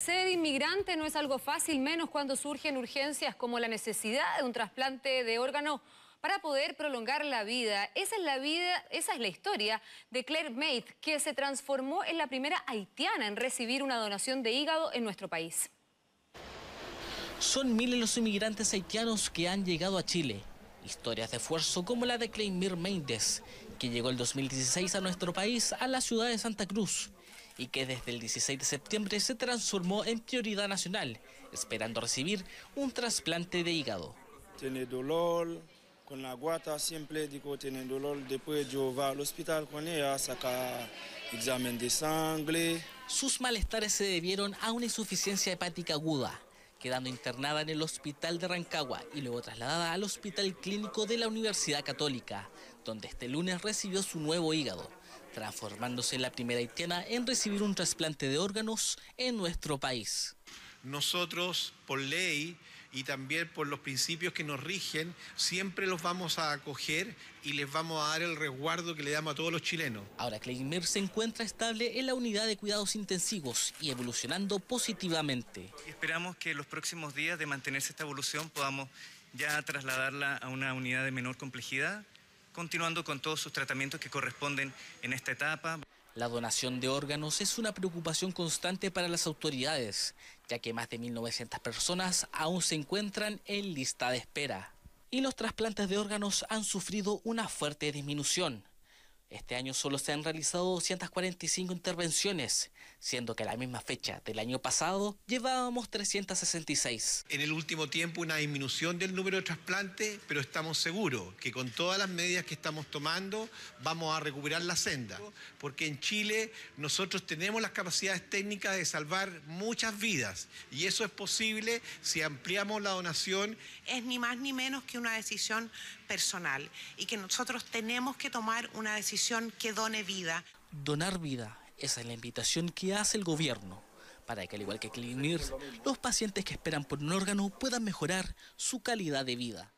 Ser inmigrante no es algo fácil, menos cuando surgen urgencias como la necesidad de un trasplante de órgano para poder prolongar la vida. Esa es la vida, esa es la historia de Claire Maid, que se transformó en la primera haitiana en recibir una donación de hígado en nuestro país. Son miles los inmigrantes haitianos que han llegado a Chile. Historias de esfuerzo como la de Claire Mir Méndez, que llegó el 2016 a nuestro país, a la ciudad de Santa Cruz y que desde el 16 de septiembre se transformó en prioridad nacional, esperando recibir un trasplante de hígado. Tiene dolor, con la guata siempre digo tiene dolor, después yo voy al hospital con ella a examen de sangre. Sus malestares se debieron a una insuficiencia hepática aguda, quedando internada en el hospital de Rancagua y luego trasladada al hospital clínico de la Universidad Católica, donde este lunes recibió su nuevo hígado transformándose en la primera haitiana en recibir un trasplante de órganos en nuestro país. Nosotros, por ley y también por los principios que nos rigen, siempre los vamos a acoger y les vamos a dar el resguardo que le damos a todos los chilenos. Ahora Claymer se encuentra estable en la unidad de cuidados intensivos y evolucionando positivamente. Esperamos que en los próximos días de mantenerse esta evolución podamos ya trasladarla a una unidad de menor complejidad continuando con todos sus tratamientos que corresponden en esta etapa. La donación de órganos es una preocupación constante para las autoridades, ya que más de 1.900 personas aún se encuentran en lista de espera. Y los trasplantes de órganos han sufrido una fuerte disminución. Este año solo se han realizado 245 intervenciones, siendo que a la misma fecha del año pasado llevábamos 366. En el último tiempo una disminución del número de trasplantes, pero estamos seguros que con todas las medidas que estamos tomando vamos a recuperar la senda, porque en Chile nosotros tenemos las capacidades técnicas de salvar muchas vidas y eso es posible si ampliamos la donación. Es ni más ni menos que una decisión personal y que nosotros tenemos que tomar una decisión que done vida. Donar vida, esa es la invitación que hace el gobierno para que al igual que Clinir, los pacientes que esperan por un órgano puedan mejorar su calidad de vida.